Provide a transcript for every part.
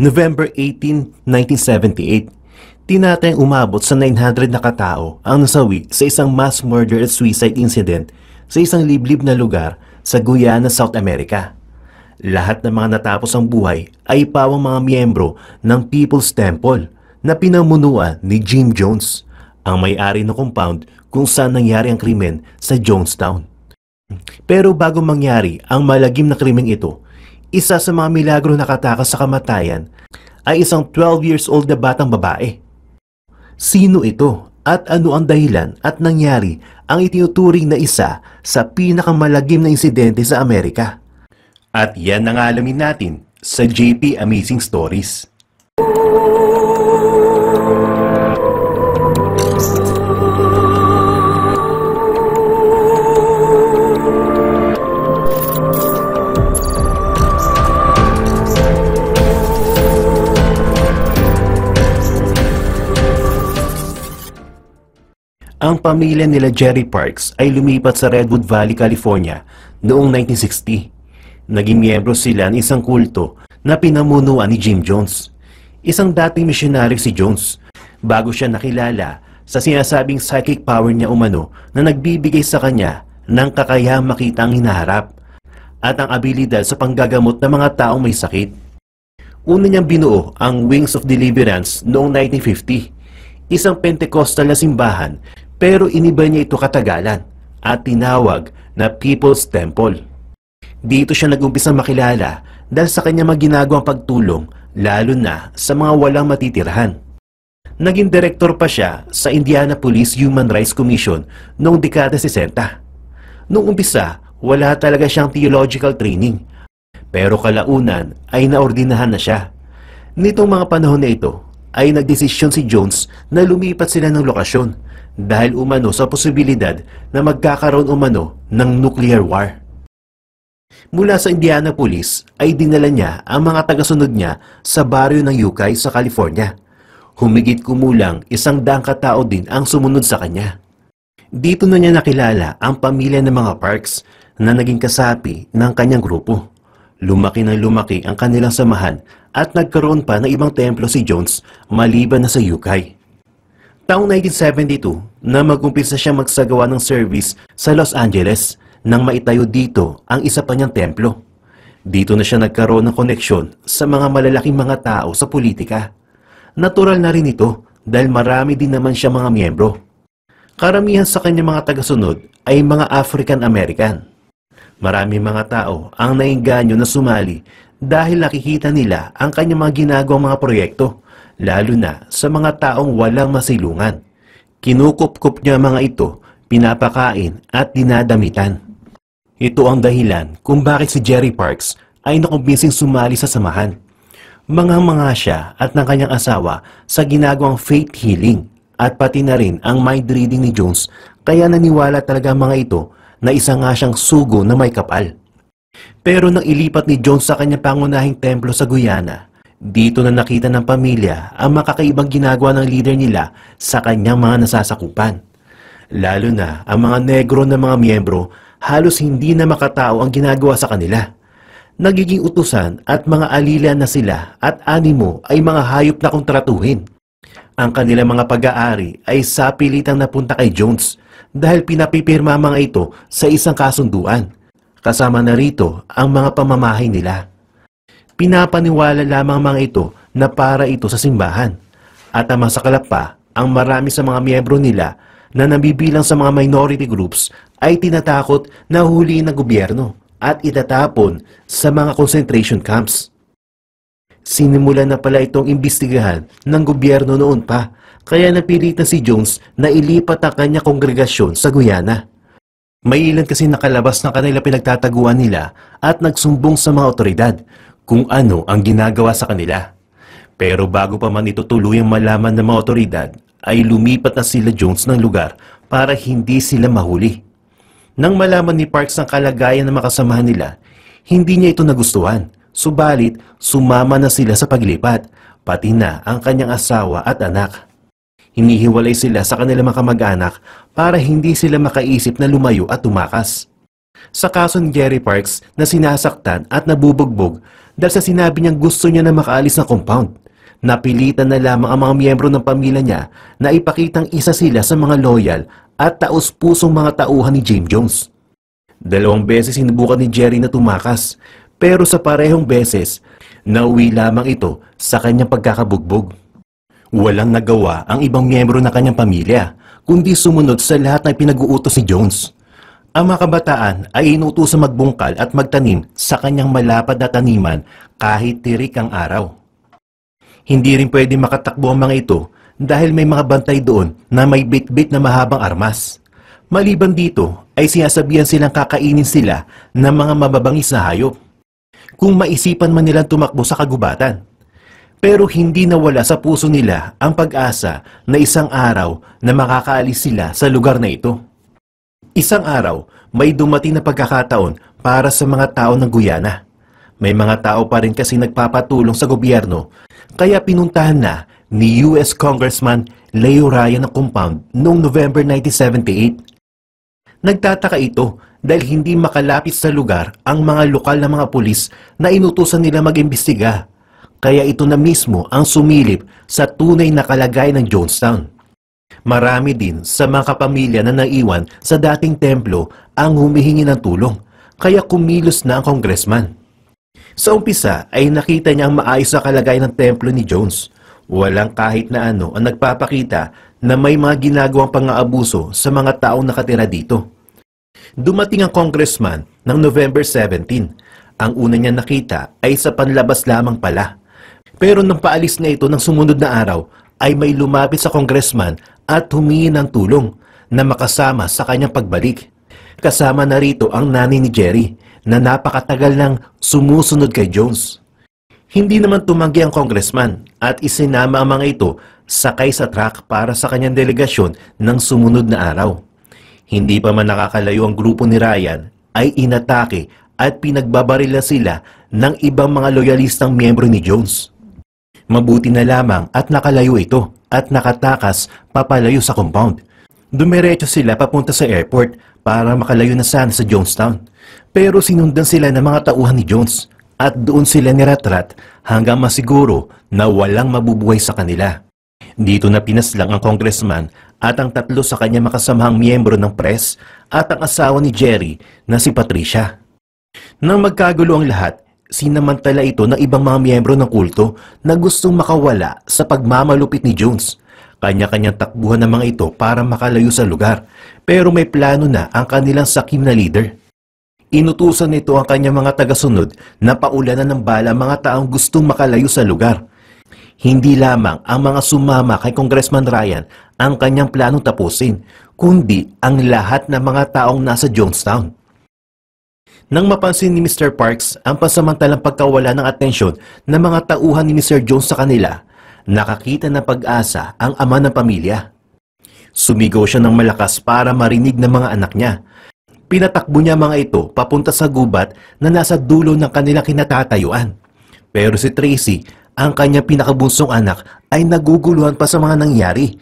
November 18, 1978, tinatayang umabot sa 900 na katao ang nasawi sa isang mass murder at suicide incident sa isang liblib na lugar sa Guyana, South America. Lahat ng mga natapos ang buhay ay pawang mga miyembro ng People's Temple na pinamunuan ni Jim Jones, ang may-ari ng compound kung saan nangyari ang krimen sa Jonestown. Pero bago mangyari ang malagim na krimeng ito, isa sa mga milagro na katakas sa kamatayan ay isang 12 years old na batang babae. Sino ito at ano ang dahilan at nangyari ang itinuturing na isa sa pinakamalagim na insidente sa Amerika? At yan ang alamin natin sa JP Amazing Stories. Ang pamilya nila Jerry Parks ay lumipat sa Redwood Valley, California noong 1960. Naging miyembro sila ng isang kulto na pinamunuan ni Jim Jones. Isang dating missionary si Jones bago siya nakilala sa sinasabing psychic power niya umano na nagbibigay sa kanya ng kakayahang makita ang hinaharap at ang abilidad sa panggagamot ng mga taong may sakit. Una niyang binuo ang Wings of Deliverance noong 1950 isang Pentecostal na simbahan pero iniba niya ito katagalan at tinawag na People's Temple. Dito siya nagumpisa makilala dahil sa kanya maginagawang pagtulong lalo na sa mga walang matitirhan. Naging direktor pa siya sa Indiana Police Human Rights Commission noong dekada 60. Noong umpisa, wala talaga siyang theological training pero kalaunan ay naordinahan na siya. Nitong mga panahon na ito ay nagdesisyon si Jones na lumipat sila ng lokasyon dahil umano sa posibilidad na magkakaroon umano ng nuclear war. Mula sa Indianapolis ay dinala niya ang mga tagasunod niya sa baryo ng Yukay sa California. Humigit kumulang isang daang katao din ang sumunod sa kanya. Dito na niya nakilala ang pamilya ng mga Parks na naging kasapi ng kanyang grupo. Lumaki ng lumaki ang kanilang samahan at nagkaroon pa ng ibang templo si Jones maliban na sa Yukay. Taong 1972 na magumpisa siya magsagawa ng service sa Los Angeles nang maitayo dito ang isa pa niyang templo. Dito na siya nagkaroon ng koneksyon sa mga malalaking mga tao sa politika. Natural na rin ito dahil marami din naman siya mga miyembro. Karamihan sa kanyang mga tagasunod ay mga African-American. Marami mga tao ang nainganyo na sumali dahil nakikita nila ang kanyang mga ginagawang mga proyekto lalo na sa mga taong walang masilungan. Kinukupkup niya mga ito, pinapakain at dinadamitan. Ito ang dahilan kung bakit si Jerry Parks ay nakumbinsing sumali sa samahan. Mga-mga siya at ng kanyang asawa sa ginagawang faith healing at pati na rin ang mind reading ni Jones kaya naniwala talaga mga ito na isa nga siyang sugo na may kapal. Pero nang ilipat ni Jones sa kanyang pangunahing templo sa Guyana, dito na nakita ng pamilya ang makakaibang ginagawa ng leader nila sa kanyang mga nasasakupan. Lalo na ang mga negro na mga miyembro halos hindi na makatao ang ginagawa sa kanila. Nagiging utusan at mga alila na sila at animo ay mga hayop na kong Ang kanilang mga pag-aari ay sapilitang napunta kay Jones dahil pinapipirma mga ito sa isang kasunduan. Kasama na rito ang mga pamamahay nila. Pinapaniwala lamang mga ito na para ito sa simbahan. At ang masakalap pa, ang marami sa mga miyembro nila na nabibilang sa mga minority groups ay tinatakot na huliin ng gobyerno at itatapon sa mga concentration camps. Sinimulan na pala itong imbestigahan ng gobyerno noon pa, kaya napilitan si Jones na ilipat ang kanya kongregasyon sa Guyana. May ilan kasi nakalabas ng kanila pinagtataguan nila at nagsumbong sa mga otoridad, kung ano ang ginagawa sa kanila. Pero bago pa man ito tuluyang malaman ng mga otoridad, ay lumipat na sila Jones ng lugar para hindi sila mahuli. Nang malaman ni Parks ang kalagayan ng makasamahan nila, hindi niya ito nagustuhan. Subalit, sumama na sila sa paglipat, pati na ang kanyang asawa at anak. Hinihiwalay sila sa kanilang makamag-anak para hindi sila makaisip na lumayo at tumakas. Sa kaso ni Jerry Parks na sinasaktan at nabubugbog dahil sa sinabi niyang gusto niya na makaalis ng compound. Napilitan na lamang ang mga miyembro ng pamilya niya na ipakitang isa sila sa mga loyal at taos-pusong mga tauhan ni James Jones. Dalawang beses sinubukan ni Jerry na tumakas pero sa parehong beses, nauwi lamang ito sa kanyang pagkakabugbog. Walang nagawa ang ibang miyembro ng kanyang pamilya kundi sumunod sa lahat ng pinag-uutos ni Jones. Ang mga kabataan ay inutos sa magbungkal at magtanim sa kanyang malapad na taniman kahit tirik ang araw. Hindi rin pwede makatakbo ang mga ito dahil may mga bantay doon na may bitbit na mahabang armas. Maliban dito ay sinasabihan silang kakainin sila ng mga mababangis na hayop kung maisipan man nilang tumakbo sa kagubatan. Pero hindi nawala sa puso nila ang pag-asa na isang araw na makakaalis sila sa lugar na ito. Isang araw, may dumating na pagkakataon para sa mga tao ng Guyana. May mga tao pa rin kasi nagpapatulong sa gobyerno, kaya pinuntahan na ni US Congressman Leo Ryan ang compound noong November 1978. Nagtataka ito dahil hindi makalapit sa lugar ang mga lokal na mga pulis na inutusan nila mag-imbestiga. Kaya ito na mismo ang sumilip sa tunay na kalagay ng Jonestown. Marami din sa mga kapamilya na naiwan sa dating templo ang humihingi ng tulong, kaya kumilos na ang congressman. Sa umpisa ay nakita niya ang maayos na kalagayan ng templo ni Jones. Walang kahit na ano ang nagpapakita na may mga ginagawang pang-aabuso sa mga taong nakatira dito. Dumating ang congressman ng November 17. Ang una niya nakita ay sa panlabas lamang pala. Pero nang paalis na ito ng sumunod na araw, ay may lumapit sa congressman at humingi ng tulong na makasama sa kanyang pagbalik. Kasama na rito ang nanay ni Jerry na napakatagal nang sumusunod kay Jones. Hindi naman tumanggi ang congressman at isinama ang mga ito sakay sa truck para sa kanyang delegasyon ng sumunod na araw. Hindi pa man nakakalayo ang grupo ni Ryan ay inatake at pinagbabarila sila ng ibang mga loyalistang miyembro ni Jones. Mabuti na lamang at nakalayo ito at nakatakas papalayo sa compound. Dumiretso sila papunta sa airport para makalayo na sana sa Jonestown. Pero sinundan sila ng mga tauhan ni Jones at doon sila niratrat hanggang masiguro na walang mabubuhay sa kanila. Dito na pinaslang ang congressman at ang tatlo sa kanya makasamahang miyembro ng press at ang asawa ni Jerry na si Patricia. Nang magkagulo ang lahat, sinamantala ito ng ibang mga miyembro ng kulto na gustong makawala sa pagmamalupit ni Jones. Kanya-kanyang takbuhan ng mga ito para makalayo sa lugar, pero may plano na ang kanilang sakim na leader. Inutusan nito ang kanyang mga tagasunod na paulanan ng bala mga taong gustong makalayo sa lugar. Hindi lamang ang mga sumama kay Congressman Ryan ang kanyang planong tapusin, kundi ang lahat ng mga taong nasa Jonestown nang mapansin ni Mr. Parks ang pansamantalang pagkawala ng atensyon ng mga tauhan ni Mr. Jones sa kanila, nakakita ng pag-asa ang ama ng pamilya. Sumigaw siya ng malakas para marinig ng mga anak niya. Pinatakbo niya mga ito papunta sa gubat na nasa dulo ng kanilang kinatatayuan. Pero si Tracy, ang kanyang pinakabunsong anak, ay naguguluhan pa sa mga nangyari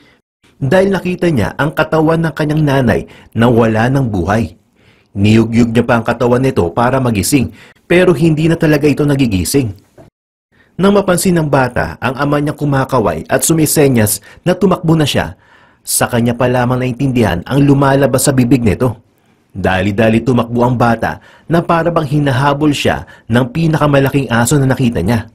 dahil nakita niya ang katawan ng kanyang nanay na wala ng buhay. Niyugyug niya pa ang katawan nito para magising pero hindi na talaga ito nagigising. Nang mapansin ng bata, ang ama niya kumakaway at sumisenyas na tumakbo na siya, sa kanya pa lamang naintindihan ang lumalabas sa bibig nito. Dali-dali tumakbo ang bata na para bang hinahabol siya ng pinakamalaking aso na nakita niya.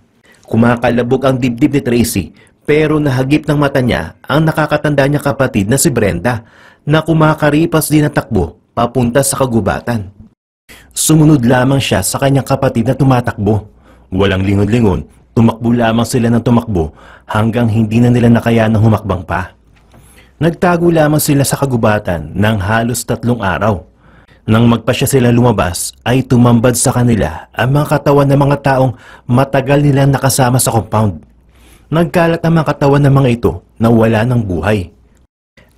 Kumakalabog ang dibdib ni Tracy pero nahagip ng mata niya ang nakakatanda niya kapatid na si Brenda na kumakaripas din na takbo papunta sa kagubatan. Sumunod lamang siya sa kanyang kapatid na tumatakbo. Walang lingon-lingon, tumakbo lamang sila ng tumakbo hanggang hindi na nila nakayanang humakbang pa. Nagtago lamang sila sa kagubatan ng halos tatlong araw. Nang magpa siya sila lumabas, ay tumambad sa kanila ang mga katawan ng mga taong matagal nilang nakasama sa compound. Nagkalat ang mga katawan ng mga ito na wala ng buhay.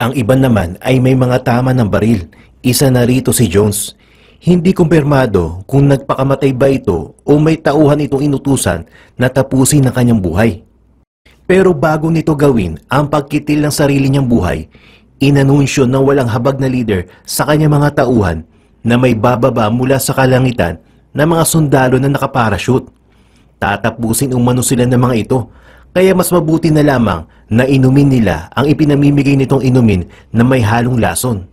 Ang iba naman ay may mga tama ng baril, isa na rito si Jones. Hindi kumpirmado kung nagpakamatay ba ito o may tauhan itong inutusan na tapusin ang kanyang buhay. Pero bago nito gawin ang pagkitil ng sarili niyang buhay, inanunsyo ng walang habag na leader sa kanyang mga tauhan na may bababa mula sa kalangitan na mga sundalo na nakaparashoot. Tatapusin umano sila ng mga ito kaya mas mabuti na lamang na inumin nila ang ipinamimigay nitong inumin na may halong lason.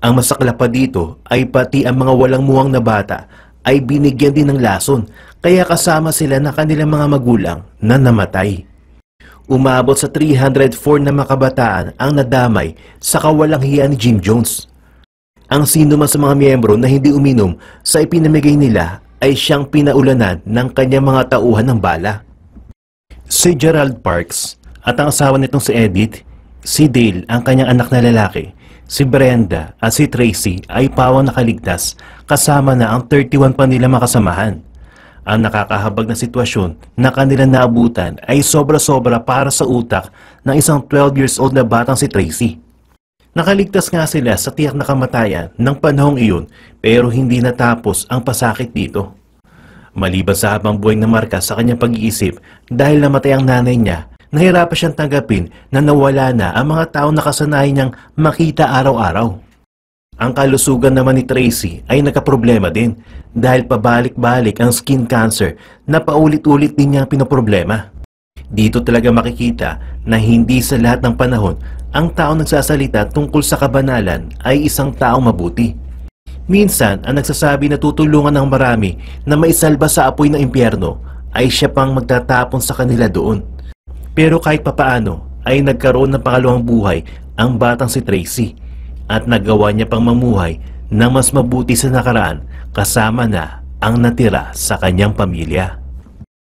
Ang masakla pa dito ay pati ang mga walang muwang na bata ay binigyan din ng lason kaya kasama sila na kanilang mga magulang na namatay. Umabot sa 304 na makabataan ang nadamay sa kawalang hiya ni Jim Jones. Ang sino man sa mga miyembro na hindi uminom sa ipinamigay nila ay siyang pinaulanan ng kanyang mga tauhan ng bala. Si Gerald Parks at ang asawa nitong si Edith, si Dale ang kanyang anak na lalaki Si Brenda at si Tracy ay pawang nakaligtas kasama na ang 31 pa nila makasamahan. Ang nakakahabag na sitwasyon na kanila naabutan ay sobra-sobra para sa utak ng isang 12 years old na batang si Tracy. Nakaligtas nga sila sa tiyak na kamatayan ng panahong iyon pero hindi natapos ang pasakit dito. Maliban sa habang buhay na marka sa kanyang pag-iisip dahil namatay ang nanay niya nahirapan siyang tanggapin na nawala na ang mga tao na kasanayan niyang makita araw-araw. Ang kalusugan naman ni Tracy ay nakaproblema din dahil pabalik-balik ang skin cancer na paulit-ulit din niyang pinoproblema. Dito talaga makikita na hindi sa lahat ng panahon ang tao nagsasalita tungkol sa kabanalan ay isang taong mabuti. Minsan, ang nagsasabi na tutulungan ng marami na maisalba sa apoy ng impyerno ay siya pang magtatapon sa kanila doon. Pero kahit papaano ay nagkaroon ng pangalawang buhay ang batang si Tracy at nagawa niya pang mamuhay ng mas mabuti sa nakaraan kasama na ang natira sa kanyang pamilya.